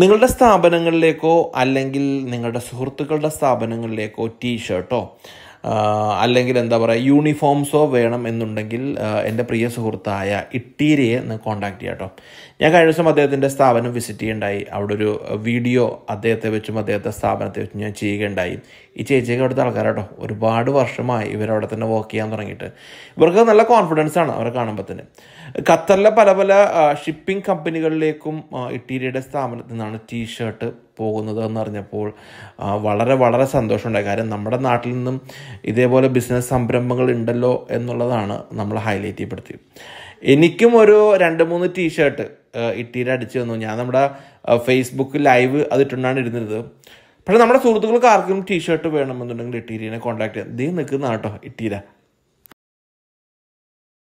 നിങ്ങളുടെ സ്ഥാപനങ്ങളിലേക്കോ അല്ലെങ്കിൽ നിങ്ങളുടെ സുഹൃത്തുക്കളുടെ സ്ഥാപനങ്ങളിലേക്കോ ടീ ഷർട്ടോ അല്ലെങ്കിൽ എന്താ പറയുക യൂണിഫോംസോ വേണം എന്നുണ്ടെങ്കിൽ എൻ്റെ പ്രിയ സുഹൃത്തായ ഇട്ടീരിയെ ഒന്ന് കോൺടാക്ട് ചെയ്യാം കേട്ടോ ഞാൻ കഴിഞ്ഞ ദിവസം അദ്ദേഹത്തിൻ്റെ സ്ഥാപനം വിസിറ്റ് ചെയ്യുണ്ടായി അവിടെ ഒരു വീഡിയോ അദ്ദേഹത്തെ വെച്ചും അദ്ദേഹത്തെ സ്ഥാപനത്തെ വെച്ചും ഞാൻ ചെയ്യുകയുണ്ടായി ഈ ചേച്ചിയൊക്കെ അവിടുത്തെ ആൾക്കാരാട്ടോ ഒരുപാട് വർഷമായി ഇവരവിടെ തന്നെ വർക്ക് ചെയ്യാൻ തുടങ്ങിയിട്ട് ഇവർക്ക് നല്ല കോൺഫിഡൻസ് ആണ് അവരെ കാണുമ്പോൾ തന്നെ ഖത്തറിലെ പല പല ഷിപ്പിംഗ് കമ്പനികളിലേക്കും ഇട്ടീരിയുടെ സ്ഥാപനത്തിൽ നിന്നാണ് ടീ ഷർട്ട് പോകുന്നത് എന്നറിഞ്ഞപ്പോൾ വളരെ വളരെ സന്തോഷമുണ്ടായി കാര്യം നമ്മുടെ നാട്ടിൽ നിന്നും ഇതേപോലെ ബിസിനസ് സംരംഭങ്ങൾ ഉണ്ടല്ലോ എന്നുള്ളതാണ് നമ്മൾ ഹൈലൈറ്റ് ചെയ്യപ്പെടുത്തി എനിക്കും ഒരു രണ്ട് മൂന്ന് ടീഷർട്ട് ഇട്ടീര അടിച്ചു തന്നു ഞാൻ നമ്മുടെ ഫേസ്ബുക്ക് ലൈവ് അതിട്ടുണ്ടാണ് ഇരുന്നിരുന്നത് പക്ഷേ നമ്മുടെ സുഹൃത്തുക്കൾക്ക് ആർക്കും ടീഷർട്ട് വേണമെന്നുണ്ടെങ്കിൽ ഇട്ടീരിനെ കോൺടാക്ട് ചെയ്യാം ദേ നിൽക്കുന്നതാണ് കേട്ടോ ഇട്ടീര